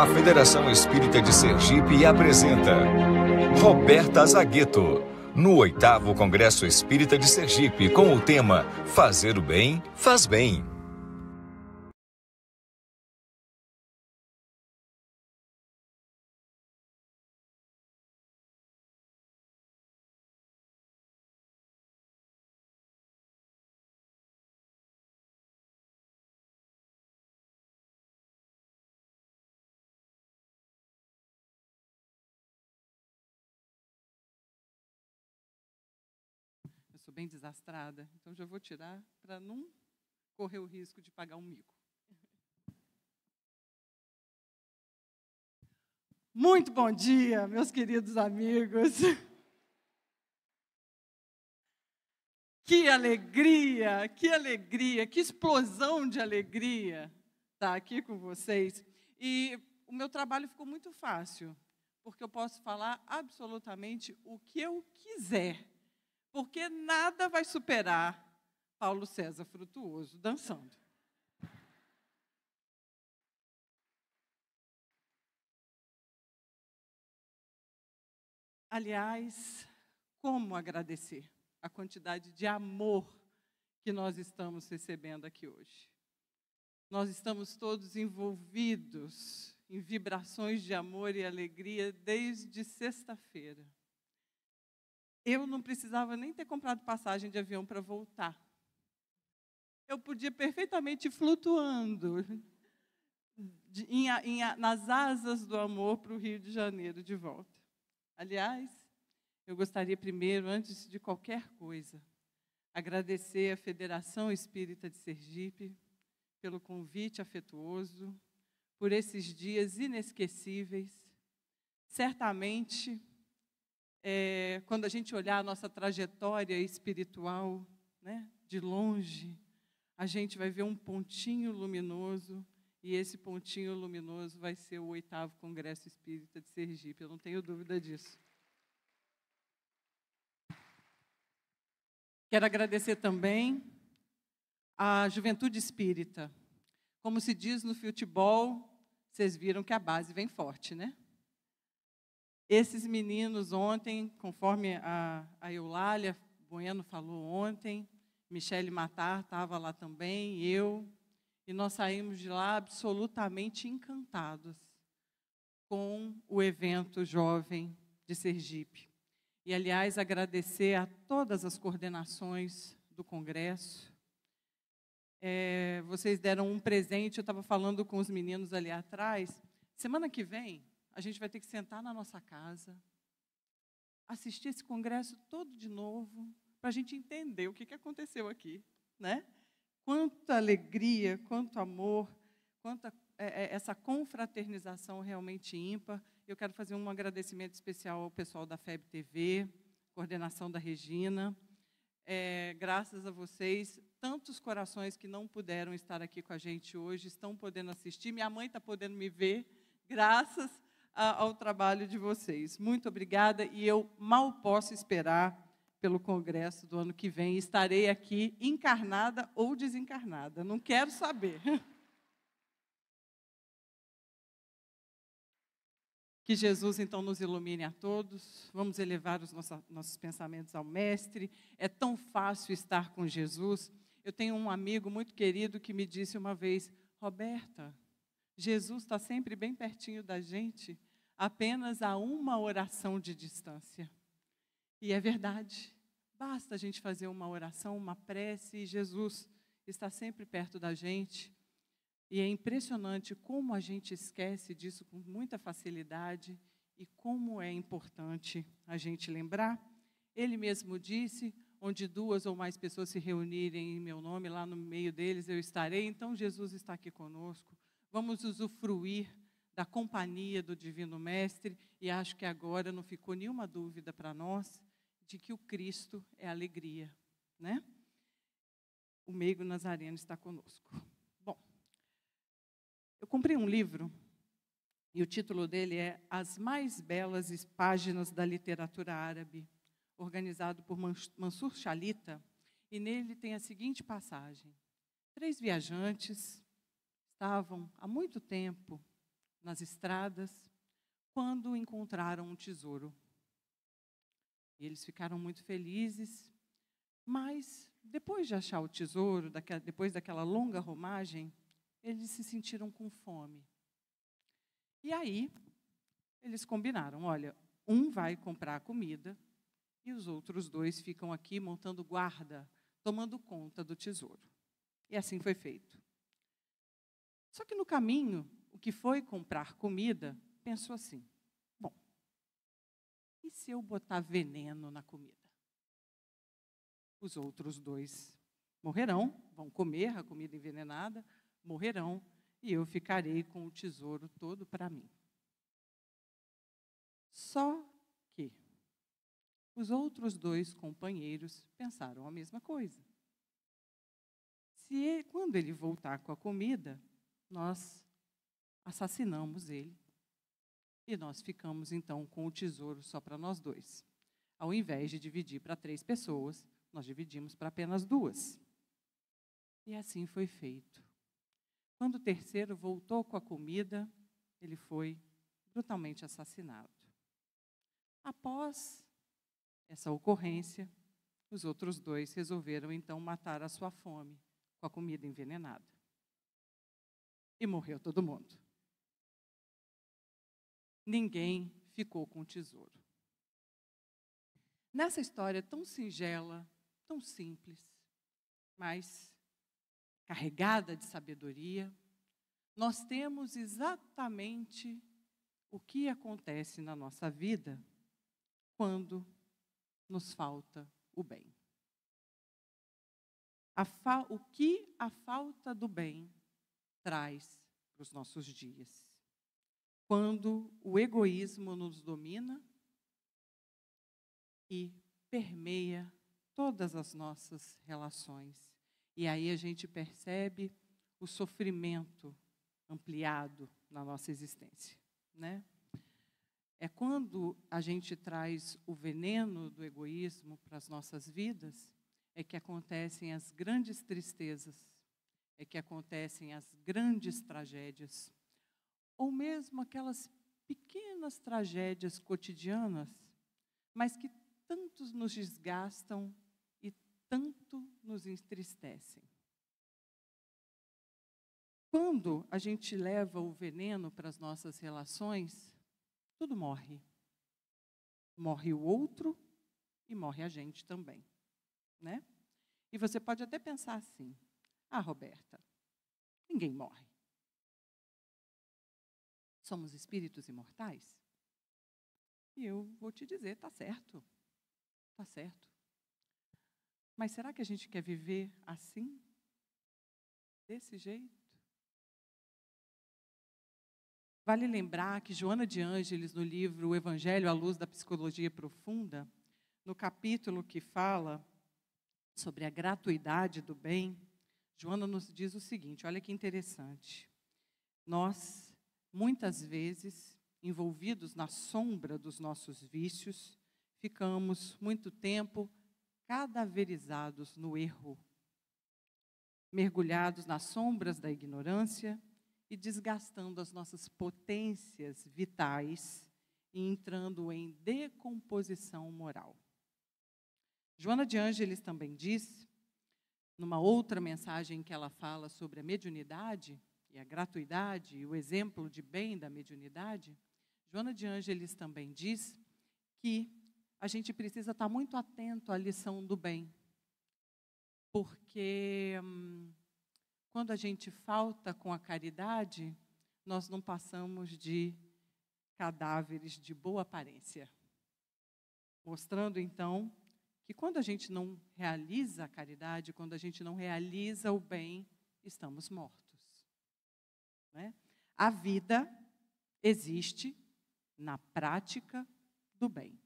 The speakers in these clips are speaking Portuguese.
A Federação Espírita de Sergipe apresenta Roberta Zagueto no oitavo Congresso Espírita de Sergipe com o tema Fazer o Bem faz bem. sou bem desastrada, então já vou tirar para não correr o risco de pagar um mico. Muito bom dia, meus queridos amigos. Que alegria, que alegria, que explosão de alegria estar tá aqui com vocês. E o meu trabalho ficou muito fácil, porque eu posso falar absolutamente o que eu quiser. Porque nada vai superar Paulo César Frutuoso dançando. Aliás, como agradecer a quantidade de amor que nós estamos recebendo aqui hoje. Nós estamos todos envolvidos em vibrações de amor e alegria desde sexta-feira eu não precisava nem ter comprado passagem de avião para voltar. Eu podia perfeitamente ir flutuando de, em, em, nas asas do amor para o Rio de Janeiro de volta. Aliás, eu gostaria primeiro, antes de qualquer coisa, agradecer à Federação Espírita de Sergipe pelo convite afetuoso, por esses dias inesquecíveis. Certamente, é, quando a gente olhar a nossa trajetória espiritual, né, de longe, a gente vai ver um pontinho luminoso, e esse pontinho luminoso vai ser o oitavo Congresso Espírita de Sergipe, eu não tenho dúvida disso. Quero agradecer também à Juventude Espírita. Como se diz no futebol, vocês viram que a base vem forte, né? Esses meninos ontem, conforme a, a Eulália Bueno falou ontem, Michele Matar estava lá também, eu, e nós saímos de lá absolutamente encantados com o evento jovem de Sergipe. E, aliás, agradecer a todas as coordenações do Congresso. É, vocês deram um presente, eu estava falando com os meninos ali atrás. Semana que vem, a gente vai ter que sentar na nossa casa, assistir esse congresso todo de novo, para a gente entender o que, que aconteceu aqui, né? Quanta alegria, quanto amor, quanta é, é, essa confraternização realmente ímpar. Eu quero fazer um agradecimento especial ao pessoal da FEB TV, coordenação da Regina. É, graças a vocês, tantos corações que não puderam estar aqui com a gente hoje estão podendo assistir. Minha mãe está podendo me ver, graças ao trabalho de vocês. Muito obrigada e eu mal posso esperar pelo congresso do ano que vem. Estarei aqui encarnada ou desencarnada, não quero saber. Que Jesus então nos ilumine a todos. Vamos elevar os nossos pensamentos ao Mestre. É tão fácil estar com Jesus. Eu tenho um amigo muito querido que me disse uma vez: Roberta, Jesus está sempre bem pertinho da gente, apenas a uma oração de distância. E é verdade. Basta a gente fazer uma oração, uma prece, e Jesus está sempre perto da gente. E é impressionante como a gente esquece disso com muita facilidade e como é importante a gente lembrar. Ele mesmo disse: onde duas ou mais pessoas se reunirem em meu nome, lá no meio deles eu estarei. Então Jesus está aqui conosco vamos usufruir da companhia do Divino Mestre e acho que agora não ficou nenhuma dúvida para nós de que o Cristo é alegria, né? O meigo nazareno está conosco. Bom, eu comprei um livro e o título dele é As Mais Belas Páginas da Literatura Árabe, organizado por Mansur Chalita, e nele tem a seguinte passagem: Três viajantes estavam há muito tempo nas estradas quando encontraram um tesouro. E eles ficaram muito felizes, mas depois de achar o tesouro, depois daquela longa romagem, eles se sentiram com fome. E aí, eles combinaram: olha, um vai comprar comida e os outros dois ficam aqui montando guarda, tomando conta do tesouro. E assim foi feito. Só que no caminho, o que foi comprar comida pensou assim: bom, e se eu botar veneno na comida? Os outros dois morrerão, vão comer a comida envenenada, morrerão, e eu ficarei com o tesouro todo para mim. Só que os outros dois companheiros pensaram a mesma coisa. Se ele, quando ele voltar com a comida, nós assassinamos ele e nós ficamos então com o tesouro só para nós dois. Ao invés de dividir para três pessoas, nós dividimos para apenas duas. E assim foi feito. Quando o terceiro voltou com a comida, ele foi brutalmente assassinado. Após essa ocorrência, os outros dois resolveram então matar a sua fome com a comida envenenada e morreu todo mundo. Ninguém ficou com o tesouro. Nessa história tão singela, tão simples, mas carregada de sabedoria, nós temos exatamente o que acontece na nossa vida quando nos falta o bem. o que a falta do bem traz para os nossos dias. Quando o egoísmo nos domina e permeia todas as nossas relações. E aí a gente percebe o sofrimento ampliado na nossa existência, né? É quando a gente traz o veneno do egoísmo para as nossas vidas é que acontecem as grandes tristezas é que acontecem as grandes uhum. tragédias, ou mesmo aquelas pequenas tragédias cotidianas, mas que tantos nos desgastam e tanto nos entristecem. Quando a gente leva o veneno para as nossas relações, tudo morre. Morre o outro e morre a gente também, né? E você pode até pensar assim: ah, Roberta, ninguém morre. Somos espíritos imortais? E eu vou te dizer, tá certo. Tá certo. Mas será que a gente quer viver assim? Desse jeito? Vale lembrar que Joana de Ângeles, no livro O Evangelho à Luz da Psicologia Profunda, no capítulo que fala sobre a gratuidade do bem, Joana nos diz o seguinte: olha que interessante. Nós, muitas vezes, envolvidos na sombra dos nossos vícios, ficamos muito tempo cadaverizados no erro, mergulhados nas sombras da ignorância e desgastando as nossas potências vitais e entrando em decomposição moral. Joana de Ângeles também diz numa outra mensagem que ela fala sobre a mediunidade e a gratuidade e o exemplo de bem da mediunidade, Joana de Ângeles também diz que a gente precisa estar muito atento à lição do bem. Porque hum, quando a gente falta com a caridade, nós não passamos de cadáveres de boa aparência. Mostrando então e quando a gente não realiza a caridade, quando a gente não realiza o bem, estamos mortos. Né? A vida existe na prática do bem.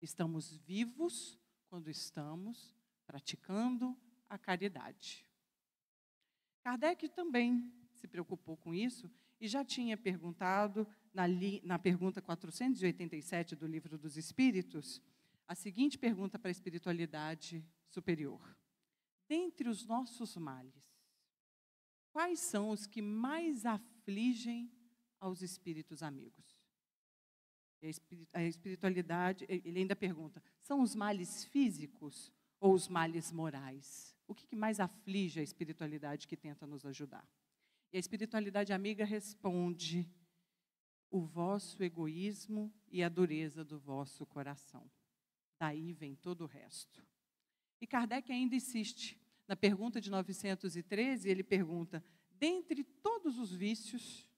Estamos vivos quando estamos praticando a caridade. Kardec também se preocupou com isso e já tinha perguntado na, li, na pergunta 487 do Livro dos Espíritos a seguinte pergunta para a espiritualidade superior: Dentre os nossos males, quais são os que mais afligem aos espíritos amigos? A espiritualidade, ele ainda pergunta: são os males físicos ou os males morais? O que, que mais aflige a espiritualidade que tenta nos ajudar? E a espiritualidade amiga responde: o vosso egoísmo e a dureza do vosso coração daí tá vem todo o resto. E Kardec ainda insiste. Na pergunta de 913, ele pergunta: dentre todos os vícios,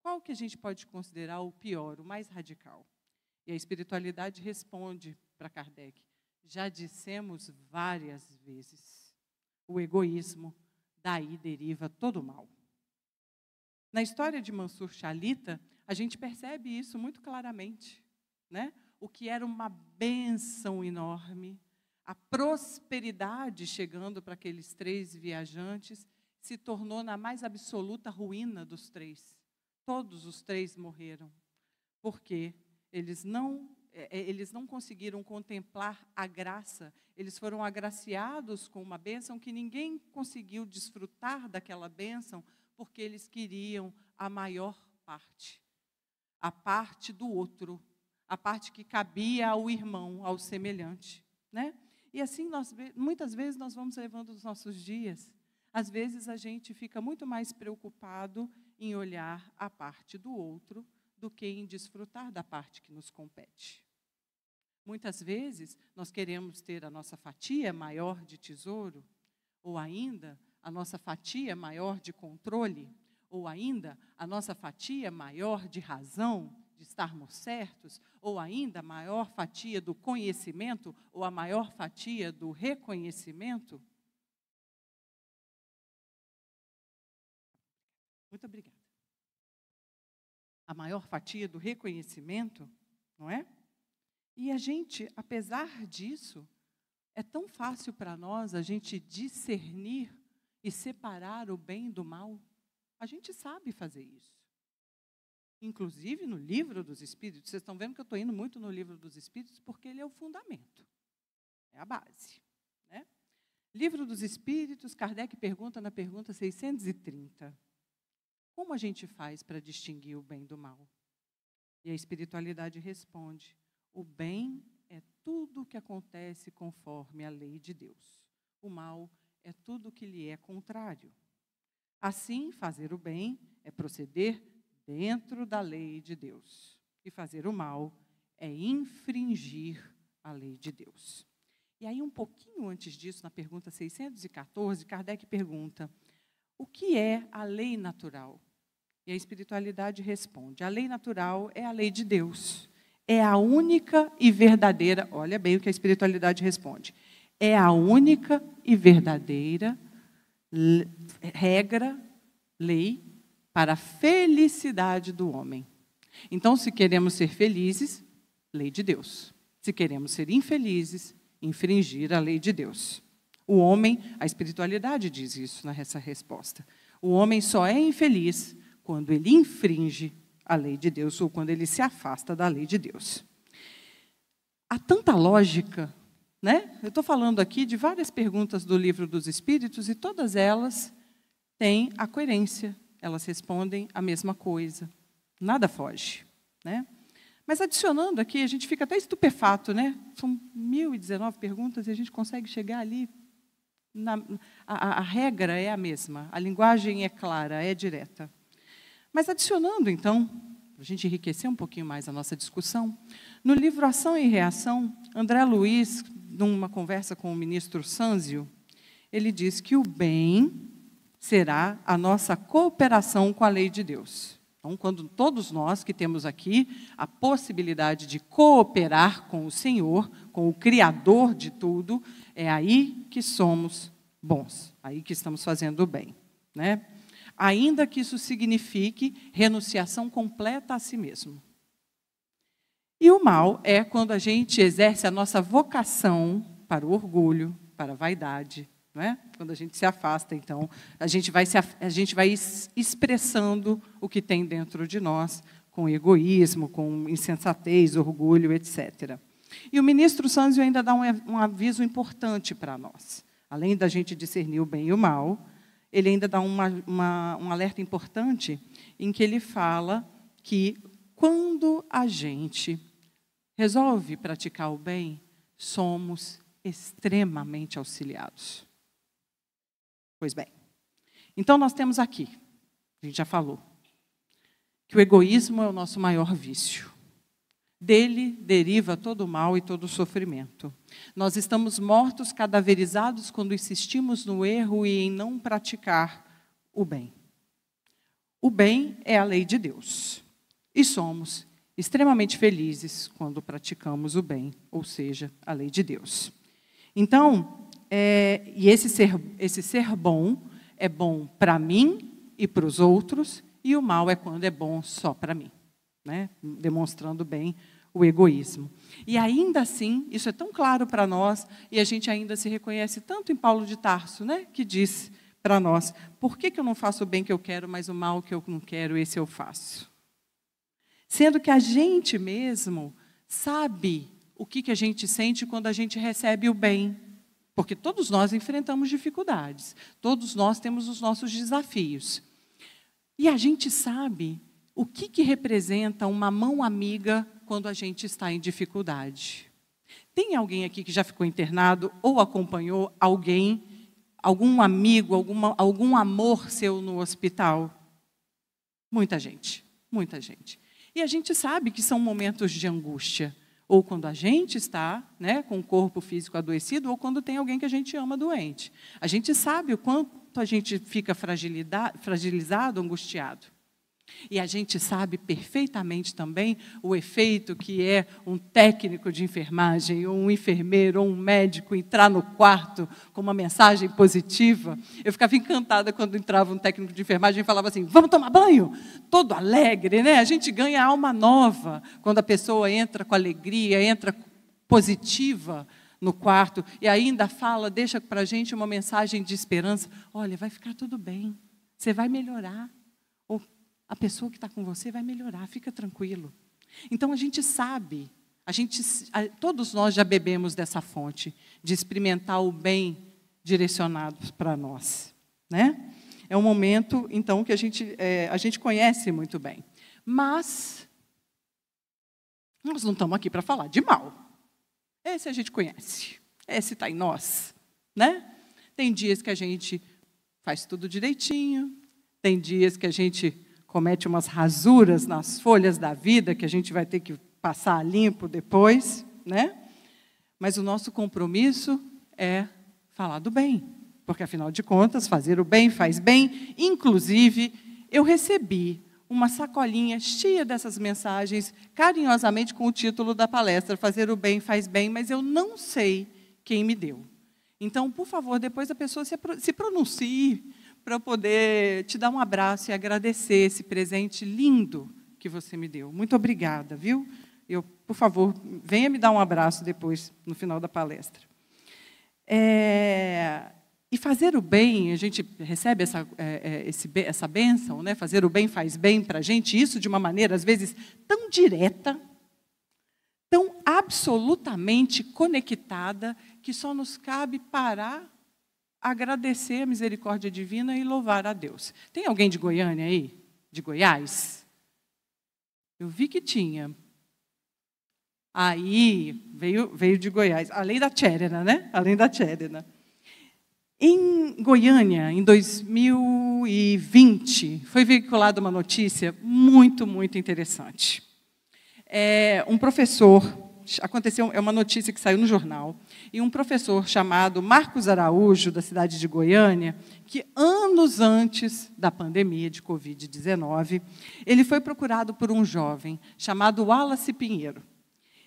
qual que a gente pode considerar o pior, o mais radical? E a espiritualidade responde para Kardec: já dissemos várias vezes, o egoísmo, daí deriva todo o mal. Na história de Mansur Chalita, a gente percebe isso muito claramente. Né? o que era uma bênção enorme, a prosperidade chegando para aqueles três viajantes se tornou na mais absoluta ruína dos três. Todos os três morreram, porque eles não é, é, eles não conseguiram contemplar a graça, eles foram agraciados com uma bênção que ninguém conseguiu desfrutar daquela bênção, porque eles queriam a maior parte, a parte do outro, a parte que cabia ao irmão, ao semelhante, né? E assim nós muitas vezes nós vamos levando os nossos dias. Às vezes a gente fica muito mais preocupado em olhar a parte do outro do que em desfrutar da parte que nos compete. Muitas vezes nós queremos ter a nossa fatia maior de tesouro, ou ainda a nossa fatia maior de controle, ou ainda a nossa fatia maior de razão, de estarmos certos, ou ainda a maior fatia do conhecimento, ou a maior fatia do reconhecimento? Muito obrigada. A maior fatia do reconhecimento, não é? E a gente, apesar disso, é tão fácil para nós a gente discernir e separar o bem do mal. A gente sabe fazer isso inclusive no livro dos Espíritos. Vocês estão vendo que eu estou indo muito no livro dos Espíritos porque ele é o fundamento, é a base. Né? Livro dos Espíritos, Kardec pergunta na pergunta 630: Como a gente faz para distinguir o bem do mal? E a espiritualidade responde: O bem é tudo o que acontece conforme a lei de Deus. O mal é tudo o que lhe é contrário. Assim, fazer o bem é proceder dentro da lei de Deus. E fazer o mal é infringir a lei de Deus. E aí, um pouquinho antes disso, na pergunta 614, Kardec pergunta: o que é a lei natural? E a espiritualidade responde: a lei natural é a lei de Deus. É a única e verdadeira. Olha bem o que a espiritualidade responde: é a única e verdadeira regra, lei para a felicidade do homem. Então, se queremos ser felizes, lei de Deus. Se queremos ser infelizes, infringir a lei de Deus. O homem, a espiritualidade diz isso nessa né, resposta. O homem só é infeliz quando ele infringe a lei de Deus ou quando ele se afasta da lei de Deus. Há tanta lógica, né? Eu estou falando aqui de várias perguntas do livro dos Espíritos e todas elas têm a coerência elas respondem a mesma coisa. Nada foge. Né? Mas adicionando aqui, a gente fica até estupefato, né? São 1.019 perguntas e a gente consegue chegar ali. Na, a, a regra é a mesma, a linguagem é clara, é direta. Mas adicionando, então, para a gente enriquecer um pouquinho mais a nossa discussão, no livro Ação e Reação, André Luiz, numa conversa com o ministro Sanzio, ele diz que o bem será a nossa cooperação com a lei de Deus. Então, quando todos nós que temos aqui a possibilidade de cooperar com o Senhor, com o Criador de tudo, é aí que somos bons, aí que estamos fazendo o bem. Né? Ainda que isso signifique renunciação completa a si mesmo. E o mal é quando a gente exerce a nossa vocação para o orgulho, para a vaidade, é? Quando a gente se afasta, então, a gente, vai se, a gente vai expressando o que tem dentro de nós, com egoísmo, com insensatez, orgulho, etc. E o ministro Sanzio ainda dá um, um aviso importante para nós. Além da gente discernir o bem e o mal, ele ainda dá uma, uma, um alerta importante em que ele fala que quando a gente resolve praticar o bem, somos extremamente auxiliados. Pois bem. Então nós temos aqui, a gente já falou, que o egoísmo é o nosso maior vício. Dele deriva todo o mal e todo o sofrimento. Nós estamos mortos, cadaverizados, quando insistimos no erro e em não praticar o bem. O bem é a lei de Deus. E somos extremamente felizes quando praticamos o bem, ou seja, a lei de Deus. Então, é, e esse ser, esse ser bom é bom para mim e para os outros, e o mal é quando é bom só para mim, né? demonstrando bem o egoísmo. E ainda assim, isso é tão claro para nós, e a gente ainda se reconhece tanto em Paulo de Tarso, né? que diz para nós: por que, que eu não faço o bem que eu quero, mas o mal que eu não quero, esse eu faço? Sendo que a gente mesmo sabe o que, que a gente sente quando a gente recebe o bem porque todos nós enfrentamos dificuldades, todos nós temos os nossos desafios. E a gente sabe o que, que representa uma mão amiga quando a gente está em dificuldade. Tem alguém aqui que já ficou internado ou acompanhou alguém, algum amigo, alguma, algum amor seu no hospital? Muita gente, muita gente. E a gente sabe que são momentos de angústia. Ou quando a gente está né, com o corpo físico adoecido, ou quando tem alguém que a gente ama doente. A gente sabe o quanto a gente fica fragilizado, angustiado. E a gente sabe perfeitamente também o efeito que é um técnico de enfermagem, ou um enfermeiro, ou um médico entrar no quarto com uma mensagem positiva. Eu ficava encantada quando entrava um técnico de enfermagem e falava assim: vamos tomar banho? Todo alegre, né? A gente ganha alma nova quando a pessoa entra com alegria, entra positiva no quarto e ainda fala, deixa para a gente uma mensagem de esperança: olha, vai ficar tudo bem, você vai melhorar a pessoa que está com você vai melhorar, fica tranquilo. Então a gente sabe, a gente, todos nós já bebemos dessa fonte de experimentar o bem direcionado para nós, né? É um momento então que a gente é, a gente conhece muito bem, mas nós não estamos aqui para falar de mal. Esse a gente conhece, esse está em nós, né? Tem dias que a gente faz tudo direitinho, tem dias que a gente comete umas rasuras nas folhas da vida que a gente vai ter que passar limpo depois, né? Mas o nosso compromisso é falar do bem, porque afinal de contas, fazer o bem faz bem. Inclusive, eu recebi uma sacolinha cheia dessas mensagens, carinhosamente com o título da palestra, Fazer o Bem Faz Bem, mas eu não sei quem me deu. Então, por favor, depois a pessoa se, se pronuncie, para poder te dar um abraço e agradecer esse presente lindo que você me deu. Muito obrigada, viu? Eu, por favor, venha me dar um abraço depois, no final da palestra. É, e fazer o bem, a gente recebe essa, é, é esse, essa bênção, né? fazer o bem faz bem para a gente, isso de uma maneira, às vezes, tão direta, tão absolutamente conectada, que só nos cabe parar agradecer a misericórdia divina e louvar a Deus. Tem alguém de Goiânia aí? De Goiás? Eu vi que tinha. Aí veio, veio de Goiás, além da Tcherena, né? Além da Tcherena. Em Goiânia, em 2020, foi veiculada uma notícia muito, muito interessante. É, um professor aconteceu é uma notícia que saiu no jornal e um professor chamado Marcos Araújo da cidade de Goiânia, que anos antes da pandemia de COVID-19, ele foi procurado por um jovem chamado Wallace Pinheiro.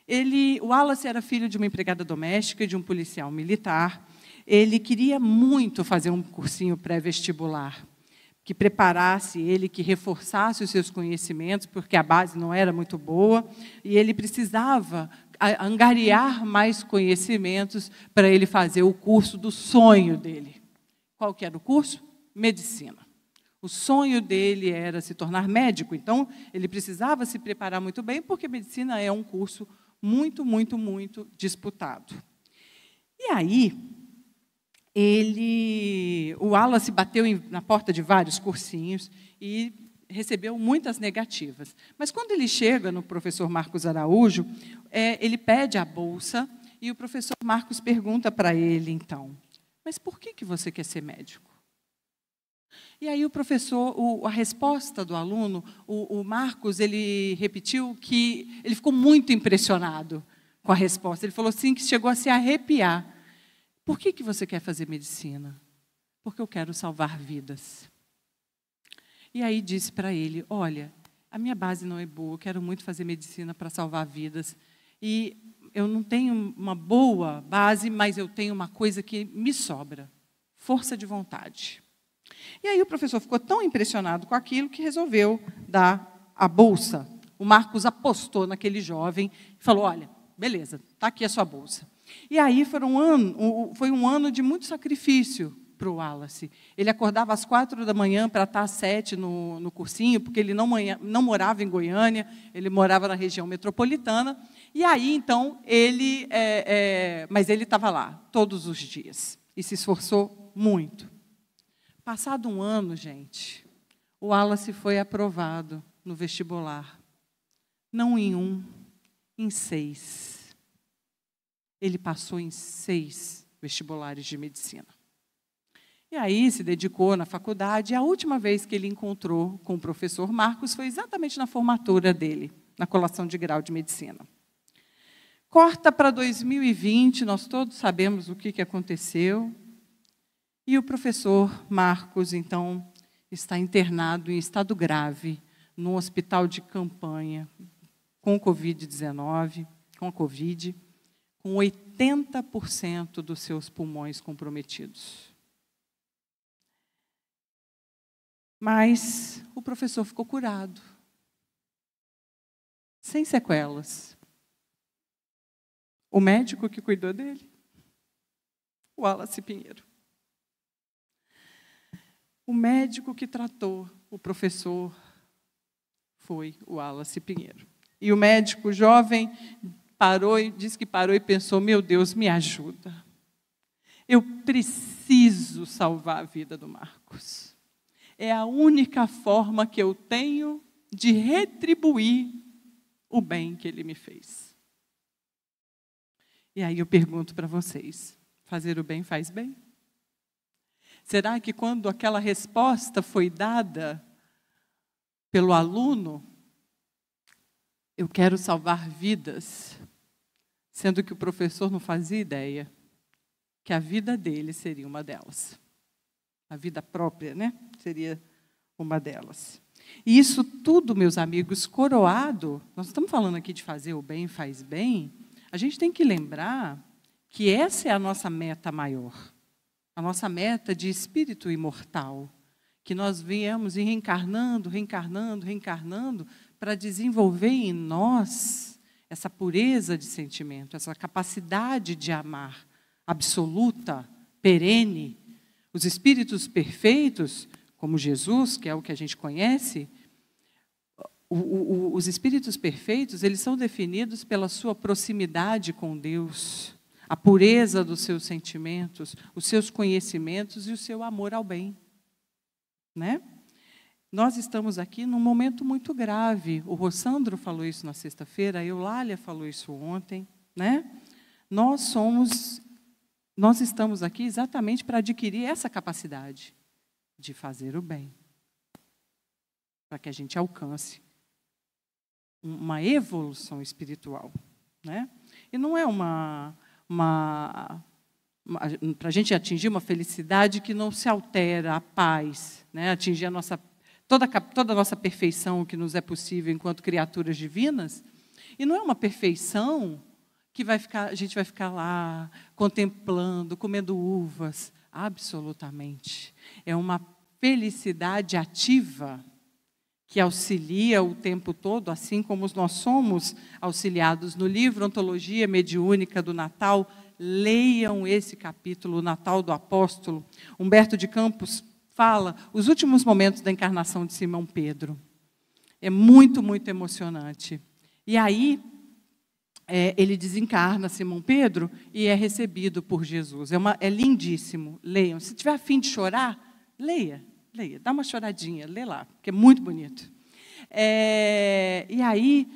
Ele, o Wallace era filho de uma empregada doméstica e de um policial militar. Ele queria muito fazer um cursinho pré-vestibular que preparasse ele, que reforçasse os seus conhecimentos, porque a base não era muito boa, e ele precisava angariar mais conhecimentos para ele fazer o curso do sonho dele. Qual que era o curso? Medicina. O sonho dele era se tornar médico, então ele precisava se preparar muito bem, porque medicina é um curso muito, muito, muito disputado. E aí, ele, o Wallace bateu em, na porta de vários cursinhos e recebeu muitas negativas. Mas quando ele chega no professor Marcos Araújo, é, ele pede a bolsa e o professor Marcos pergunta para ele, então, mas por que, que você quer ser médico? E aí o professor, o, a resposta do aluno, o, o, Marcos, ele repetiu que ele ficou muito impressionado com a resposta. Ele falou assim que chegou a se arrepiar. Por que, que você quer fazer medicina? Porque eu quero salvar vidas. E aí disse para ele: Olha, a minha base não é boa, eu quero muito fazer medicina para salvar vidas. E eu não tenho uma boa base, mas eu tenho uma coisa que me sobra: força de vontade. E aí o professor ficou tão impressionado com aquilo que resolveu dar a bolsa. O Marcos apostou naquele jovem e falou: Olha, beleza, está aqui a sua bolsa. E aí um ano, foi um ano de muito sacrifício, para o Wallace. Ele acordava às quatro da manhã para estar tá às sete no, no cursinho, porque ele não, manha, não morava em Goiânia, ele morava na região metropolitana. E aí, então, ele. É, é, mas ele estava lá todos os dias e se esforçou muito. Passado um ano, gente, o Wallace foi aprovado no vestibular. Não em um, em seis. Ele passou em seis vestibulares de medicina. E aí se dedicou na faculdade. E a última vez que ele encontrou com o professor Marcos foi exatamente na formatura dele, na colação de grau de medicina. Corta para 2020, nós todos sabemos o que, que aconteceu. E o professor Marcos, então, está internado em estado grave no hospital de campanha com Covid-19, com a Covid, com 80% dos seus pulmões comprometidos. Mas o professor ficou curado, sem sequelas. O médico que cuidou dele, o Wallace Pinheiro. O médico que tratou o professor foi o Wallace Pinheiro. E o médico jovem parou e disse que parou e pensou: "Meu Deus, me ajuda. Eu preciso salvar a vida do Marcos." É a única forma que eu tenho de retribuir o bem que ele me fez. E aí eu pergunto para vocês: fazer o bem faz bem? Será que quando aquela resposta foi dada pelo aluno, eu quero salvar vidas, sendo que o professor não fazia ideia que a vida dele seria uma delas? A vida própria, né? seria uma delas. E isso tudo, meus amigos, coroado, nós estamos falando aqui de fazer o bem faz bem, a gente tem que lembrar que essa é a nossa meta maior, a nossa meta de espírito imortal, que nós viemos reencarnando, reencarnando, reencarnando, para desenvolver em nós essa pureza de sentimento, essa capacidade de amar absoluta, perene. Os espíritos perfeitos como Jesus, que é o que a gente conhece, o, o, os espíritos perfeitos, eles são definidos pela sua proximidade com Deus, a pureza dos seus sentimentos, os seus conhecimentos e o seu amor ao bem. Né? Nós estamos aqui num momento muito grave. O Rossandro falou isso na sexta-feira, a Eulália falou isso ontem, né? Nós somos nós estamos aqui exatamente para adquirir essa capacidade de fazer o bem, para que a gente alcance uma evolução espiritual. Né? E não é uma. uma, para a gente atingir uma felicidade que não se altera, a paz, né? atingir a nossa, toda, toda a nossa perfeição que nos é possível enquanto criaturas divinas. E não é uma perfeição que vai ficar, a gente vai ficar lá contemplando, comendo uvas. Absolutamente é uma felicidade ativa que auxilia o tempo todo, assim como nós somos auxiliados no livro Ontologia Mediúnica do Natal. Leiam esse capítulo, o Natal do Apóstolo. Humberto de Campos fala os últimos momentos da encarnação de Simão Pedro. É muito, muito emocionante. E aí, é, ele desencarna Simão Pedro e é recebido por Jesus. É, uma, é lindíssimo. Leiam. Se tiver afim de chorar, Leia, leia, dá uma choradinha, lê lá, porque é muito bonito. É, e aí,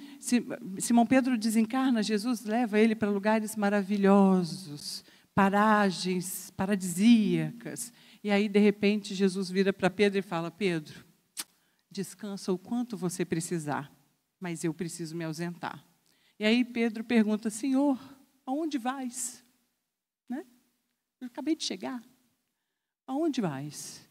Simão Pedro desencarna, Jesus leva ele para lugares maravilhosos, paragens paradisíacas. E aí, de repente, Jesus vira para Pedro e fala: Pedro, descansa o quanto você precisar, mas eu preciso me ausentar. E aí Pedro pergunta: Senhor, aonde vais? Né? Eu acabei de chegar. Aonde vais?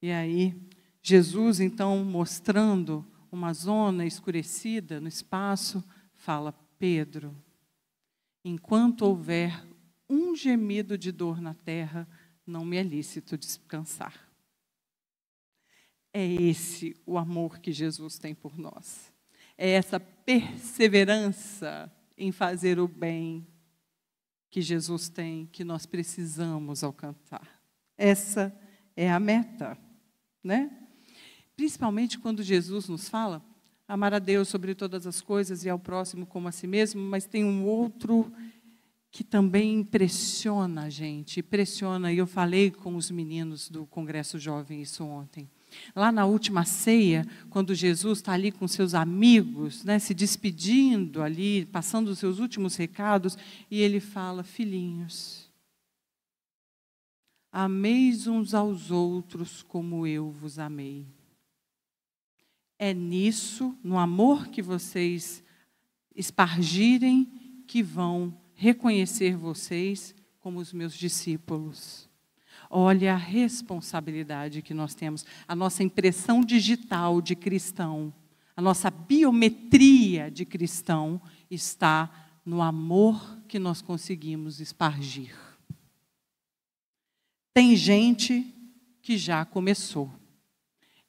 E aí, Jesus, então, mostrando uma zona escurecida no espaço, fala: Pedro, enquanto houver um gemido de dor na terra, não me é lícito descansar. É esse o amor que Jesus tem por nós. É essa perseverança em fazer o bem que Jesus tem, que nós precisamos alcançar. Essa é a meta né? Principalmente quando Jesus nos fala amar a Deus sobre todas as coisas e ao próximo como a si mesmo, mas tem um outro que também impressiona a gente, impressiona, e eu falei com os meninos do Congresso Jovem isso ontem. Lá na última ceia, quando Jesus está ali com seus amigos, né, se despedindo ali, passando os seus últimos recados, e ele fala: Filhinhos, Ameis uns aos outros como eu vos amei. É nisso, no amor que vocês espargirem, que vão reconhecer vocês como os meus discípulos. Olha a responsabilidade que nós temos, a nossa impressão digital de cristão, a nossa biometria de cristão está no amor que nós conseguimos espargir. Tem gente que já começou.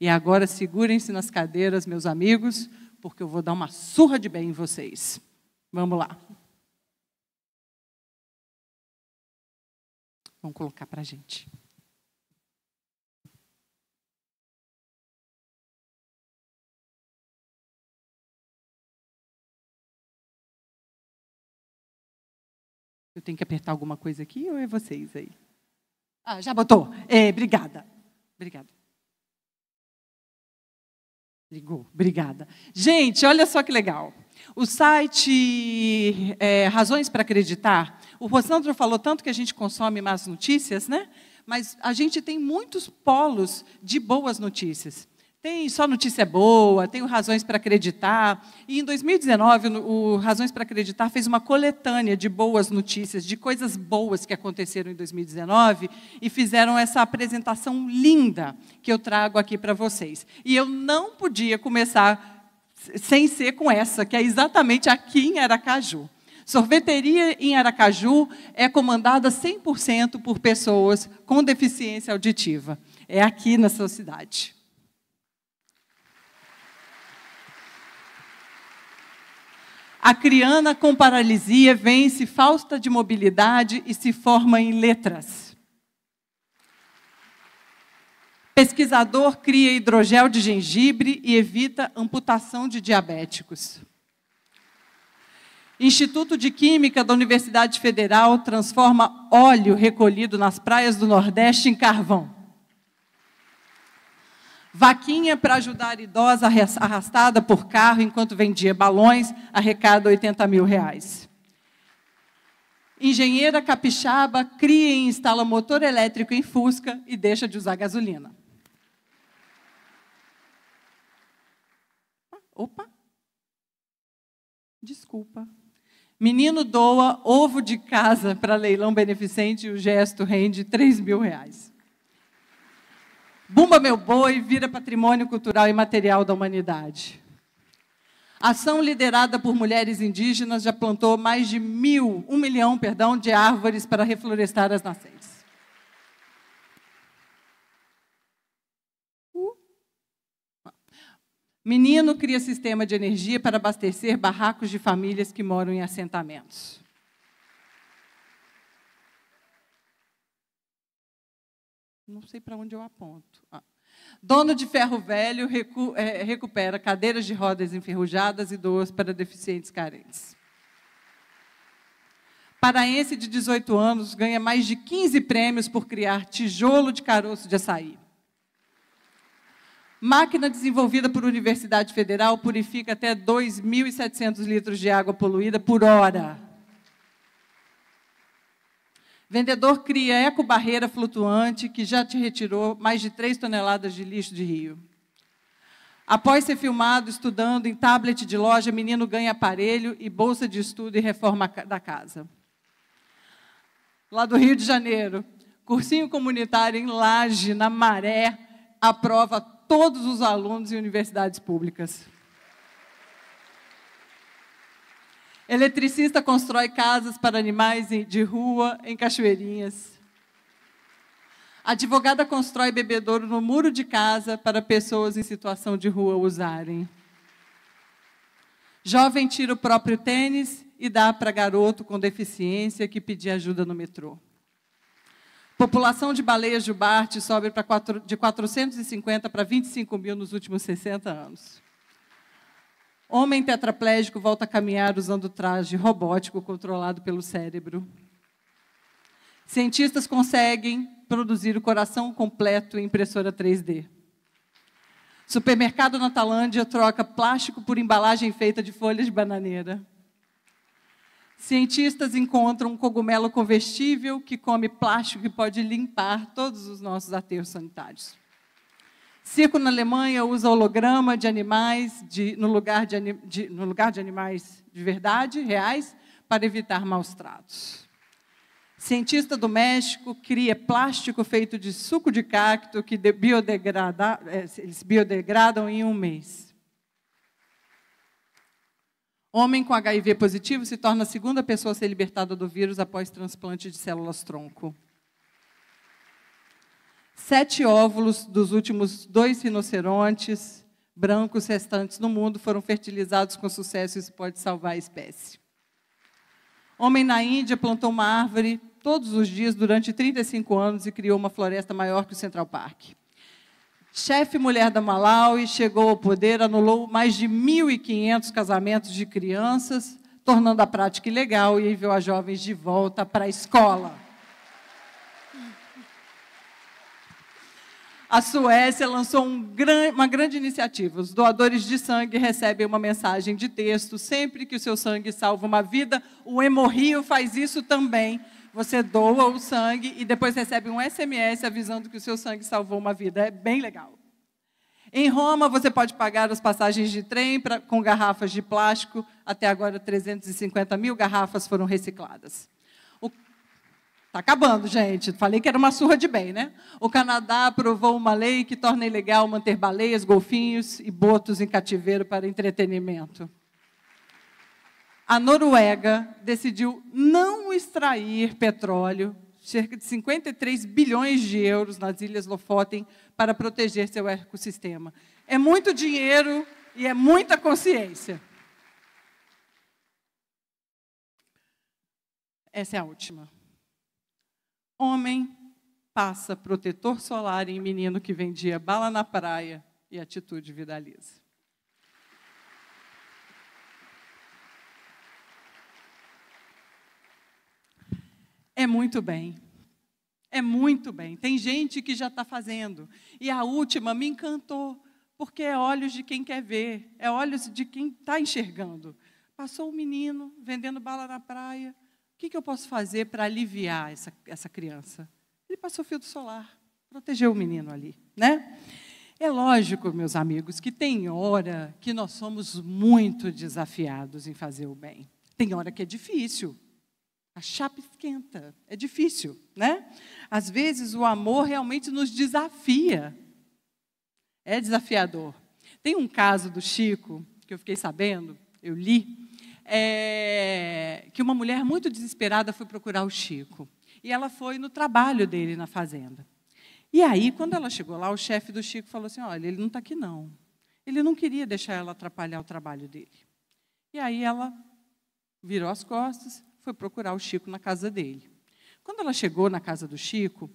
E agora segurem-se nas cadeiras, meus amigos, porque eu vou dar uma surra de bem em vocês. Vamos lá. Vamos colocar para a gente. Eu tenho que apertar alguma coisa aqui ou é vocês aí? Ah, já botou. É, obrigada. Obrigada. Ligou, obrigada. Gente, olha só que legal. O site é, Razões para Acreditar, o Rosandro falou tanto que a gente consome más notícias, né? Mas a gente tem muitos polos de boas notícias. Tem Só Notícia Boa, tem o Razões para Acreditar. E em 2019, o Razões para Acreditar fez uma coletânea de boas notícias, de coisas boas que aconteceram em 2019, e fizeram essa apresentação linda que eu trago aqui para vocês. E eu não podia começar sem ser com essa, que é exatamente aqui em Aracaju. Sorveteria em Aracaju é comandada 100% por pessoas com deficiência auditiva. É aqui nessa cidade. A criana com paralisia vence falta de mobilidade e se forma em letras. Pesquisador cria hidrogel de gengibre e evita amputação de diabéticos. Instituto de Química da Universidade Federal transforma óleo recolhido nas praias do Nordeste em carvão. Vaquinha para ajudar a idosa arrastada por carro enquanto vendia balões arrecada 80 mil reais. Engenheira capixaba cria e instala motor elétrico em Fusca e deixa de usar gasolina. Opa! Desculpa. Menino doa ovo de casa para leilão beneficente e o gesto rende 3 mil reais. Bumba Meu Boi vira patrimônio cultural e material da humanidade. ação liderada por mulheres indígenas já plantou mais de mil, um milhão, perdão, de árvores para reflorestar as nascentes. Uh. Menino cria sistema de energia para abastecer barracos de famílias que moram em assentamentos. Não sei para onde eu aponto. Ah. Dono de ferro velho recu é, recupera cadeiras de rodas enferrujadas e doas para deficientes carentes. Paraense de 18 anos ganha mais de 15 prêmios por criar tijolo de caroço de açaí. Máquina desenvolvida por Universidade Federal purifica até 2.700 litros de água poluída por hora. Vendedor cria eco-barreira flutuante que já te retirou mais de 3 toneladas de lixo de rio. Após ser filmado estudando em tablet de loja, menino ganha aparelho e bolsa de estudo e reforma da casa. Lá do Rio de Janeiro, cursinho comunitário em Laje, na Maré, aprova todos os alunos em universidades públicas. Eletricista constrói casas para animais de rua em Cachoeirinhas. Advogada constrói bebedouro no muro de casa para pessoas em situação de rua usarem. Jovem tira o próprio tênis e dá para garoto com deficiência que pedia ajuda no metrô. População de baleia jubarte sobe quatro, de 450 para 25 mil nos últimos 60 anos. Homem tetraplégico volta a caminhar usando traje robótico controlado pelo cérebro. Cientistas conseguem produzir o coração completo em impressora 3D. Supermercado na Talândia troca plástico por embalagem feita de folhas de bananeira. Cientistas encontram um cogumelo comestível que come plástico e pode limpar todos os nossos aterros sanitários. Circo na Alemanha usa holograma de animais de, no, lugar de, de, no lugar de animais de verdade, reais, para evitar maus tratos. Cientista do México cria plástico feito de suco de cacto que de biodegrada, é, eles biodegradam em um mês. Homem com HIV positivo se torna a segunda pessoa a ser libertada do vírus após transplante de células-tronco. Sete óvulos dos últimos dois rinocerontes brancos restantes no mundo foram fertilizados com sucesso e isso pode salvar a espécie. Homem na Índia plantou uma árvore todos os dias durante 35 anos e criou uma floresta maior que o Central Park. Chefe mulher da Malawi chegou ao poder, anulou mais de 1.500 casamentos de crianças, tornando a prática ilegal e enviou as jovens de volta para a escola. a Suécia lançou um gran, uma grande iniciativa. Os doadores de sangue recebem uma mensagem de texto. Sempre que o seu sangue salva uma vida, o Hemorrio faz isso também. Você doa o sangue e depois recebe um SMS avisando que o seu sangue salvou uma vida. É bem legal. Em Roma, você pode pagar as passagens de trem pra, com garrafas de plástico. Até agora, 350 mil garrafas foram recicladas. Está acabando, gente. Falei que era uma surra de bem, né? O Canadá aprovou uma lei que torna ilegal manter baleias, golfinhos e botos em cativeiro para entretenimento. A Noruega decidiu não extrair petróleo, cerca de 53 bilhões de euros nas ilhas Lofoten, para proteger seu ecossistema. É muito dinheiro e é muita consciência. Essa é a última. Homem passa protetor solar em menino que vendia bala na praia e atitude viraliza. É muito bem. É muito bem. Tem gente que já está fazendo. E a última me encantou, porque é olhos de quem quer ver, é olhos de quem está enxergando. Passou um menino vendendo bala na praia, que, que eu posso fazer para aliviar essa, essa criança? Ele passou fio do solar, protegeu o menino ali, né? É lógico, meus amigos, que tem hora que nós somos muito desafiados em fazer o bem. Tem hora que é difícil. A chapa esquenta, é difícil, né? Às vezes o amor realmente nos desafia. É desafiador. Tem um caso do Chico que eu fiquei sabendo, eu li, é, que uma mulher muito desesperada foi procurar o Chico. E ela foi no trabalho dele na fazenda. E aí, quando ela chegou lá, o chefe do Chico falou assim: Olha, ele não está aqui não. Ele não queria deixar ela atrapalhar o trabalho dele. E aí ela virou as costas, foi procurar o Chico na casa dele. Quando ela chegou na casa do Chico,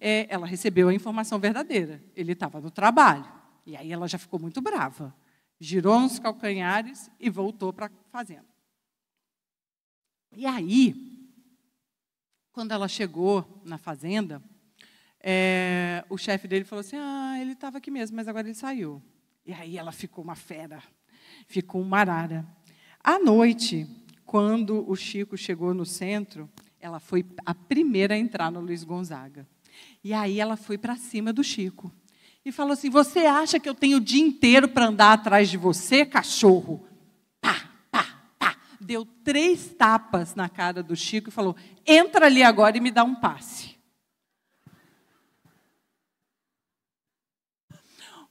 é, ela recebeu a informação verdadeira. Ele estava no trabalho. E aí ela já ficou muito brava. Girou nos calcanhares e voltou para a fazenda. E aí, quando ela chegou na fazenda, é, o chefe dele falou assim: Ah, ele estava aqui mesmo, mas agora ele saiu. E aí ela ficou uma fera, ficou uma arara. À noite, quando o Chico chegou no centro, ela foi a primeira a entrar no Luiz Gonzaga. E aí ela foi para cima do Chico e falou assim: Você acha que eu tenho o dia inteiro para andar atrás de você, cachorro? deu três tapas na cara do Chico e falou: entra ali agora e me dá um passe.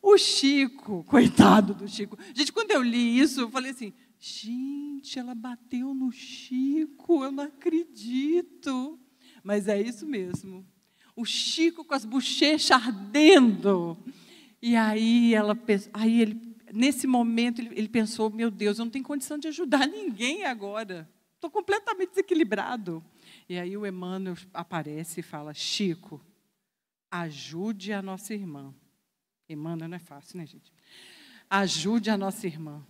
O Chico, coitado do Chico. Gente, quando eu li isso, eu falei assim: gente, ela bateu no Chico, eu não acredito. Mas é isso mesmo. O Chico com as bochechas ardendo. E aí ela, aí ele nesse momento, ele, ele pensou: meu Deus, eu não tenho condição de ajudar ninguém agora. Estou completamente desequilibrado. E aí o Emmanuel aparece e fala: Chico, ajude a nossa irmã. Emmanuel não é fácil, né, gente? Ajude a nossa irmã.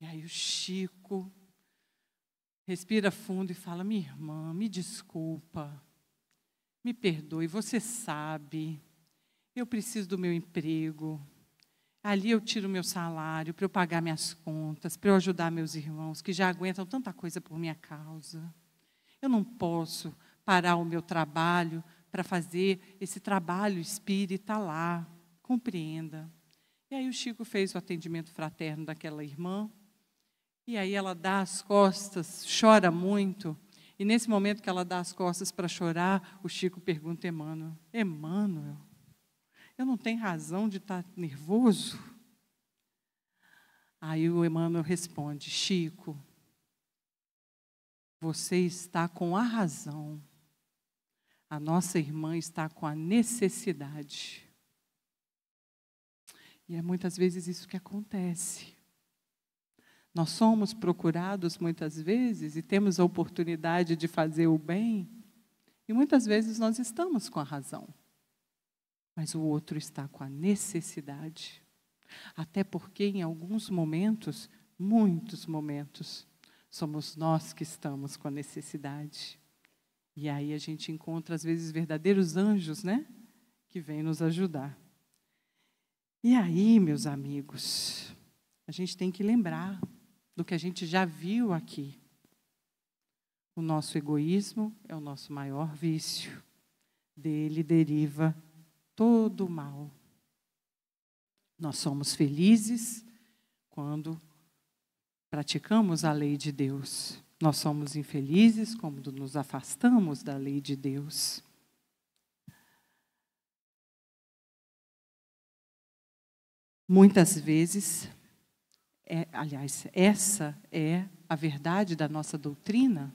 E aí o Chico respira fundo e fala: Minha irmã, me desculpa, me perdoe, você sabe, eu preciso do meu emprego, Ali eu tiro meu salário para eu pagar minhas contas, para eu ajudar meus irmãos que já aguentam tanta coisa por minha causa. Eu não posso parar o meu trabalho para fazer esse trabalho espírita lá. Compreenda. E aí o Chico fez o atendimento fraterno daquela irmã. E aí ela dá as costas, chora muito. E nesse momento que ela dá as costas para chorar, o Chico pergunta a Emmanuel: Emmanuel, eu não tenho razão de estar tá nervoso. Aí o Emmanuel responde: Chico, você está com a razão. A nossa irmã está com a necessidade. E é muitas vezes isso que acontece. Nós somos procurados muitas vezes e temos a oportunidade de fazer o bem, e muitas vezes nós estamos com a razão mas o outro está com a necessidade. Até porque, em alguns momentos, muitos momentos, somos nós que estamos com a necessidade. E aí a gente encontra, às vezes, verdadeiros anjos, né? Que vêm nos ajudar. E aí, meus amigos, a gente tem que lembrar do que a gente já viu aqui. O nosso egoísmo é o nosso maior vício. Dele deriva todo o mal. Nós somos felizes quando praticamos a lei de Deus. Nós somos infelizes quando nos afastamos da lei de Deus. Muitas vezes, é, aliás, essa é a verdade da nossa doutrina,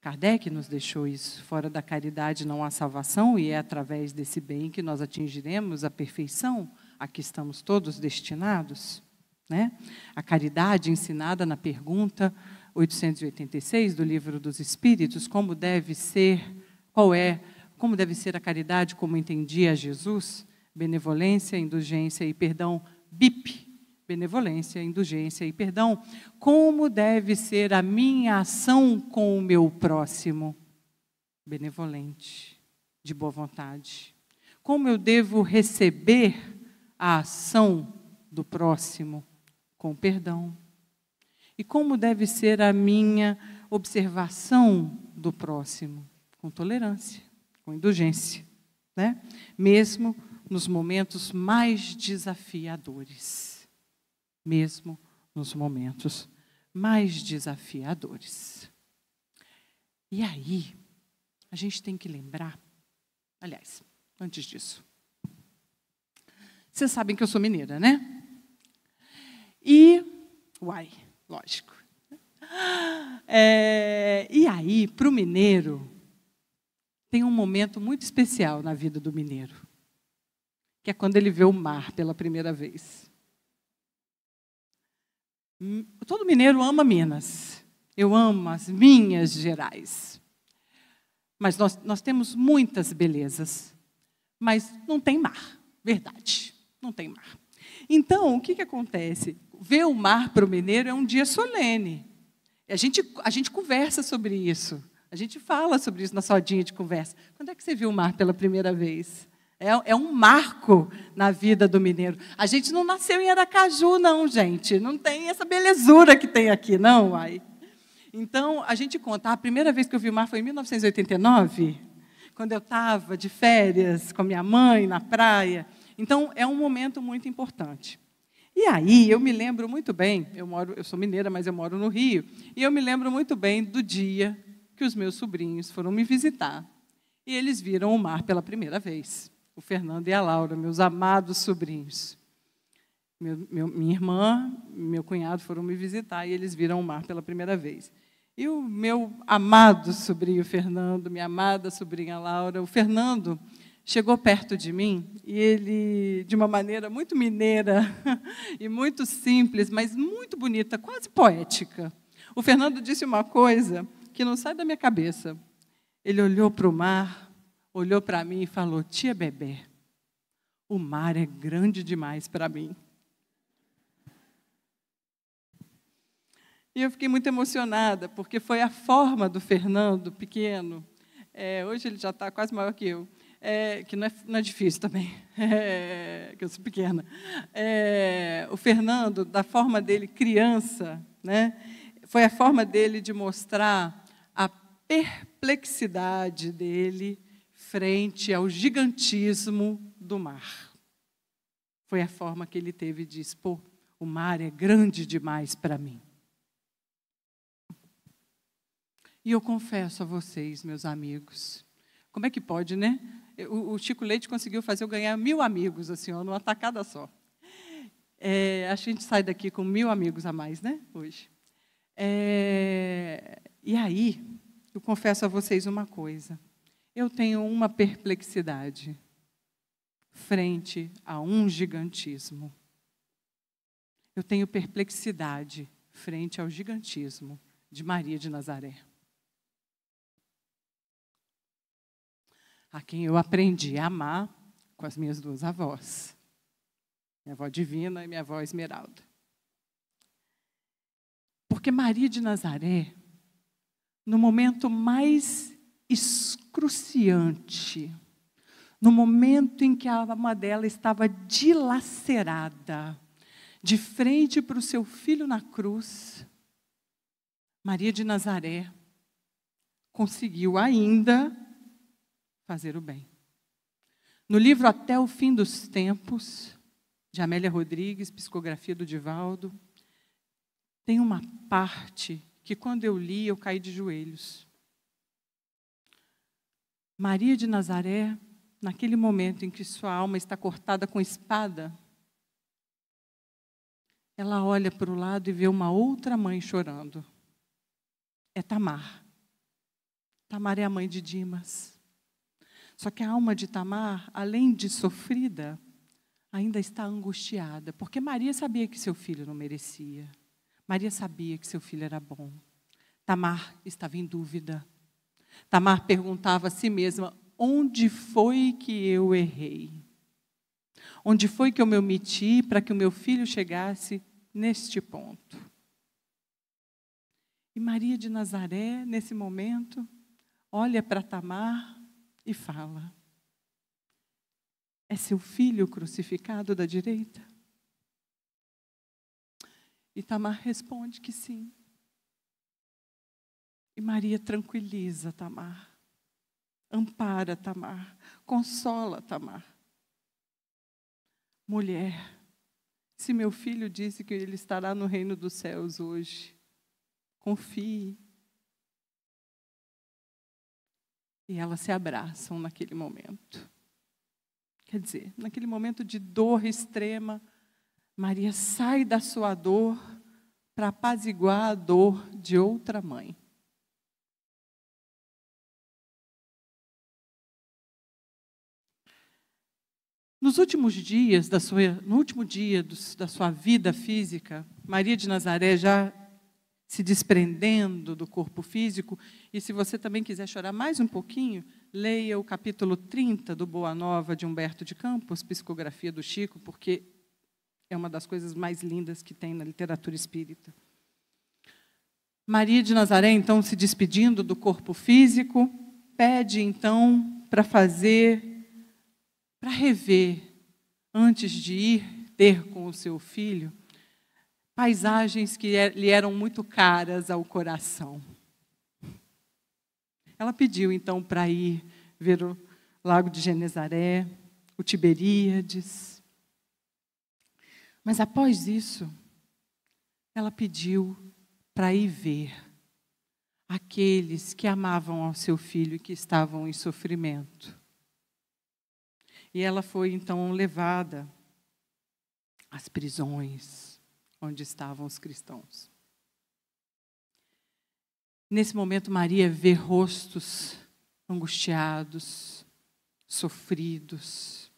Kardec nos deixou isso. Fora da caridade não há salvação, e é através desse bem que nós atingiremos a perfeição a que estamos todos destinados. Né? A caridade ensinada na pergunta 886 do Livro dos Espíritos, como deve ser, qual é, como deve ser a caridade, como entendia Jesus, benevolência, indulgência e perdão, BIP, benevolência, indulgência e perdão, como deve ser a minha ação com o meu próximo? Benevolente, de boa vontade. Como eu devo receber a ação do próximo? Com perdão. E como deve ser a minha observação do próximo? Com tolerância, com indulgência, né? mesmo nos momentos mais desafiadores mesmo nos momentos mais desafiadores. E aí, a gente tem que lembrar, aliás, antes disso, vocês sabem que eu sou mineira, né? E, uai, lógico. É, e aí, para o mineiro, tem um momento muito especial na vida do mineiro, que é quando ele vê o mar pela primeira vez. Todo mineiro ama Minas. Eu amo as minhas Gerais. Mas nós, nós temos muitas belezas. Mas não tem mar, verdade. Não tem mar. Então, o que, que acontece? Ver o mar para o mineiro é um dia solene. A gente, a gente conversa sobre isso. A gente fala sobre isso na rodinha de conversa. Quando é que você viu o mar pela primeira vez? É, é, um marco na vida do mineiro. A gente não nasceu em Aracaju, não, gente. Não tem essa belezura que tem aqui, não, ai. Então, a gente conta. A primeira vez que eu vi o mar foi em 1989, quando eu estava de férias com minha mãe na praia. Então, é um momento muito importante. E aí, eu me lembro muito bem, eu, moro, eu sou mineira, mas eu moro no Rio, e eu me lembro muito bem do dia que os meus sobrinhos foram me visitar e eles viram o mar pela primeira vez o Fernando e a Laura, meus amados sobrinhos. Meu, meu, minha irmã, meu cunhado foram me visitar e eles viram o mar pela primeira vez. E o meu amado sobrinho Fernando, minha amada sobrinha Laura, o Fernando chegou perto de mim e ele, de uma maneira muito mineira e muito simples, mas muito bonita, quase poética, o Fernando disse uma coisa que não sai da minha cabeça. Ele olhou para o mar olhou para mim e falou: Tia Bebê, o mar é grande demais para mim. E eu fiquei muito emocionada, porque foi a forma do Fernando, pequeno, é, hoje ele já está quase maior que eu, é, que não é, não é, difícil também, é, que eu sou pequena. É, o Fernando, da forma dele criança, né, foi a forma dele de mostrar a perplexidade dele frente ao gigantismo do mar. Foi a forma que ele teve de expor: o mar é grande demais para mim. E eu confesso a vocês, meus amigos, como é que pode, né? O, Chico Leite conseguiu fazer eu ganhar mil amigos, assim, ó, numa tacada só. É, a gente sai daqui com mil amigos a mais, né? Hoje. É, e aí, eu confesso a vocês uma coisa eu tenho uma perplexidade frente a um gigantismo. Eu tenho perplexidade frente ao gigantismo de Maria de Nazaré. A quem eu aprendi a amar com as minhas duas avós, minha avó Divina e minha avó Esmeralda. Porque Maria de Nazaré, no momento mais excruciante. No momento em que a alma dela estava dilacerada, de frente para o seu filho na cruz, Maria de Nazaré conseguiu ainda fazer o bem. No livro Até o Fim dos Tempos, de Amélia Rodrigues, psicografia do Divaldo, tem uma parte que quando eu li eu caí de joelhos. Maria de Nazaré, naquele momento em que sua alma está cortada com espada, ela olha para o lado e vê uma outra mãe chorando. É Tamar. Tamar é a mãe de Dimas. Só que a alma de Tamar, além de sofrida, ainda está angustiada, porque Maria sabia que seu filho não merecia. Maria sabia que seu filho era bom. Tamar estava em dúvida. Tamar perguntava a si mesma: onde foi que eu errei? Onde foi que eu me omiti para que o meu filho chegasse neste ponto? E Maria de Nazaré, nesse momento, olha para Tamar e fala: É seu filho crucificado da direita? E Tamar responde que sim. E Maria tranquiliza Tamar, ampara Tamar, consola Tamar. Mulher, se meu filho disse que ele estará no reino dos céus hoje, confie. E elas se abraçam naquele momento. Quer dizer, naquele momento de dor extrema, Maria sai da sua dor para apaziguar a dor de outra mãe. Nos últimos dias da sua, no último dia do, da sua vida física, Maria de Nazaré já se desprendendo do corpo físico, e se você também quiser chorar mais um pouquinho, leia o capítulo 30 do Boa Nova de Humberto de Campos, Psicografia do Chico, porque é uma das coisas mais lindas que tem na literatura espírita. Maria de Nazaré, então, se despedindo do corpo físico, pede então para fazer para rever, antes de ir ter com o seu filho, paisagens que é, lhe eram muito caras ao coração. Ela pediu então para ir ver o Lago de Genezaré, o Tiberíades. Mas após isso, ela pediu para ir ver aqueles que amavam ao seu filho e que estavam em sofrimento. E ela foi então levada às prisões onde estavam os cristãos. Nesse momento, Maria vê rostos angustiados, sofridos,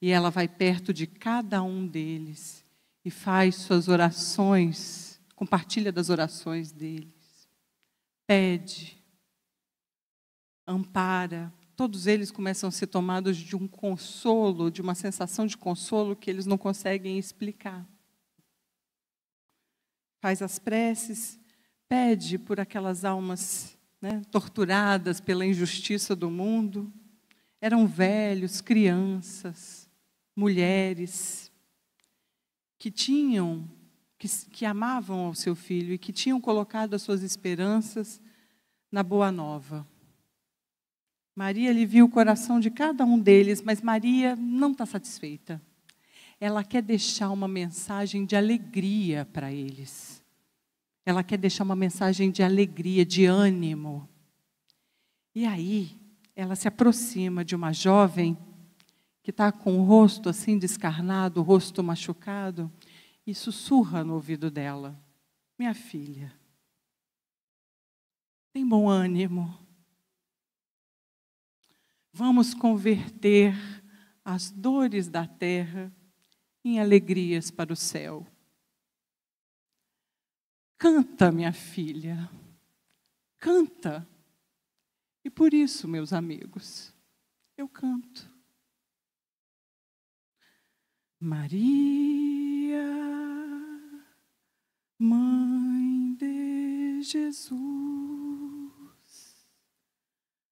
e ela vai perto de cada um deles e faz suas orações, compartilha das orações deles, pede, ampara, todos eles começam a ser tomados de um consolo, de uma sensação de consolo que eles não conseguem explicar. Faz as preces, pede por aquelas almas né, torturadas pela injustiça do mundo. Eram velhos, crianças, mulheres, que tinham, que, que amavam ao seu filho e que tinham colocado as suas esperanças na Boa Nova. Maria lhe viu o coração de cada um deles, mas Maria não está satisfeita. Ela quer deixar uma mensagem de alegria para eles. Ela quer deixar uma mensagem de alegria, de ânimo. E aí, ela se aproxima de uma jovem que está com o rosto assim descarnado, o rosto machucado, e sussurra no ouvido dela: Minha filha, tem bom ânimo Vamos converter as dores da terra em alegrias para o céu. Canta, minha filha, canta. E por isso, meus amigos, eu canto. Maria, Mãe de Jesus.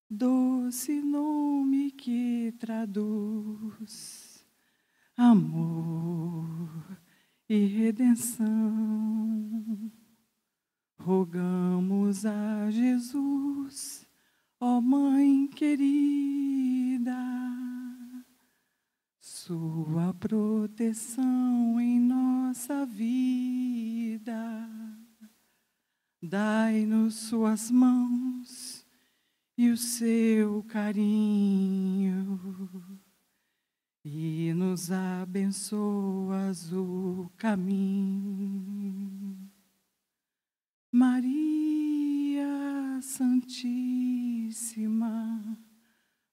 Doce nome que traduz amor e redenção. Rogamos a Jesus, ó Mãe querida, Sua proteção em nossa vida. Dai-nos Suas mãos e o seu carinho e nos abençoas o caminho. Maria Santíssima,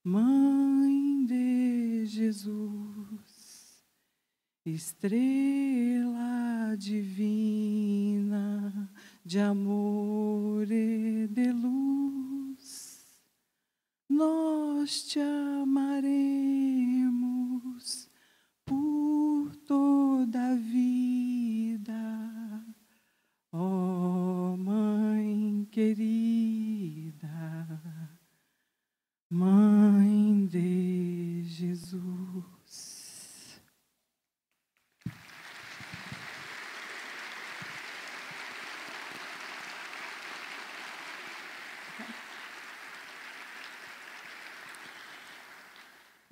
Mãe de Jesus, estrela divina de amor e de luz nós te amaremos por toda a vida, ó oh, Mãe querida, Mãe de Jesus.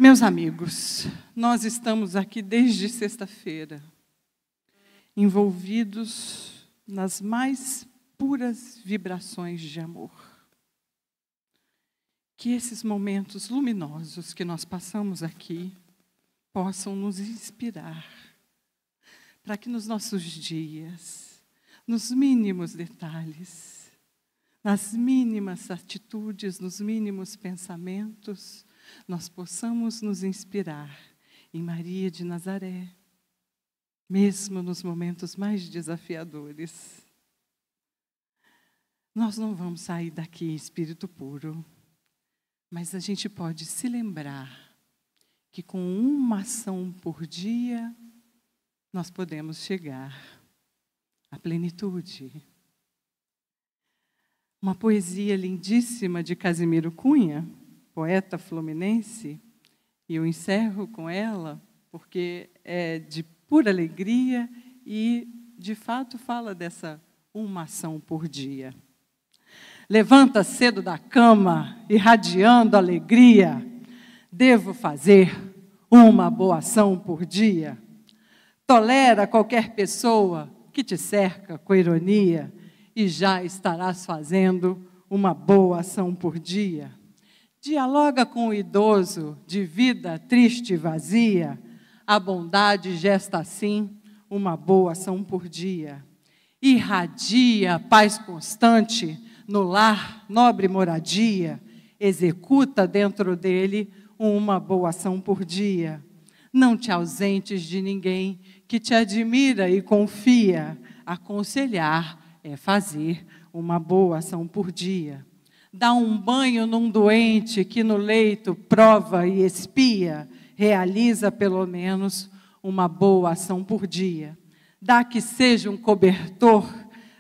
Meus amigos, nós estamos aqui desde sexta-feira, envolvidos nas mais puras vibrações de amor. Que esses momentos luminosos que nós passamos aqui possam nos inspirar para que nos nossos dias, nos mínimos detalhes, nas mínimas atitudes, nos mínimos pensamentos, nós possamos nos inspirar em Maria de Nazaré, mesmo nos momentos mais desafiadores. Nós não vamos sair daqui espírito puro, mas a gente pode se lembrar que com uma ação por dia, nós podemos chegar à plenitude. Uma poesia lindíssima de Casimiro Cunha poeta fluminense, e eu encerro com ela, porque é de pura alegria e, de fato, fala dessa uma ação por dia. Levanta cedo da cama, irradiando alegria. Devo fazer uma boa ação por dia. Tolera qualquer pessoa que te cerca com ironia e já estarás fazendo uma boa ação por dia. Dialoga com o idoso de vida triste e vazia. A bondade gesta assim uma boa ação por dia. Irradia paz constante no lar, nobre moradia. Executa dentro dele uma boa ação por dia. Não te ausentes de ninguém que te admira e confia. Aconselhar é fazer uma boa ação por dia dá um banho num doente que no leito prova e espia, realiza pelo menos uma boa ação por dia. Dá que seja um cobertor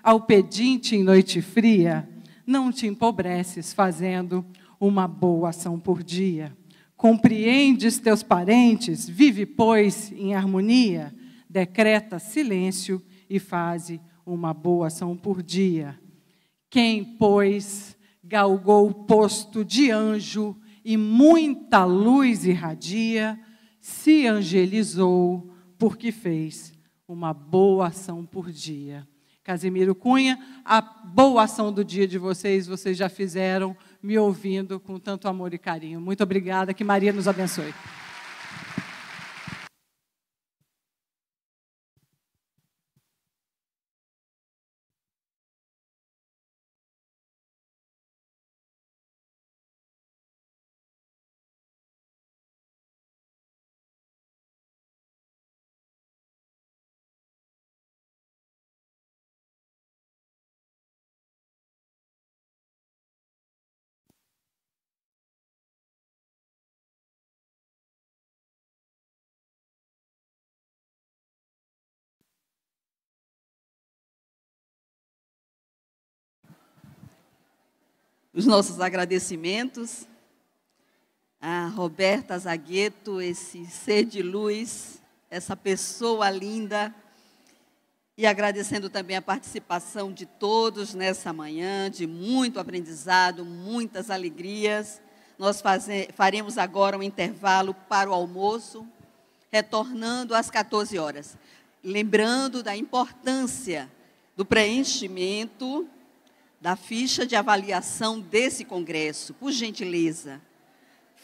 ao pedinte em noite fria, não te empobreces fazendo uma boa ação por dia. Compreendes teus parentes, vive, pois, em harmonia, decreta silêncio e faze uma boa ação por dia. Quem, pois, galgou o posto de anjo e muita luz irradia, se angelizou, porque fez uma boa ação por dia. Casimiro Cunha, a boa ação do dia de vocês, vocês já fizeram me ouvindo com tanto amor e carinho. Muito obrigada, que Maria nos abençoe. os nossos agradecimentos a Roberta Zagueto, esse ser de luz, essa pessoa linda. E agradecendo também a participação de todos nessa manhã, de muito aprendizado, muitas alegrias. Nós faze, faremos agora um intervalo para o almoço, retornando às 14 horas. Lembrando da importância do preenchimento da ficha de avaliação desse congresso, por gentileza.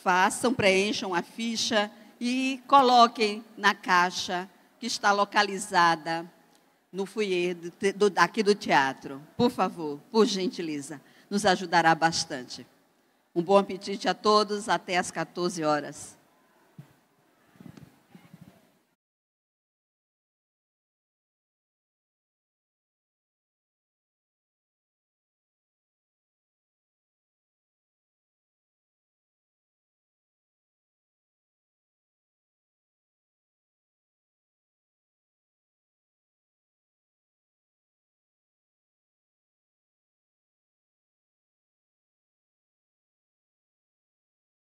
Façam, preencham a ficha e coloquem na caixa que está localizada no foyer do, do, aqui do teatro. Por favor, por gentileza, nos ajudará bastante. Um bom apetite a todos, até às 14 horas.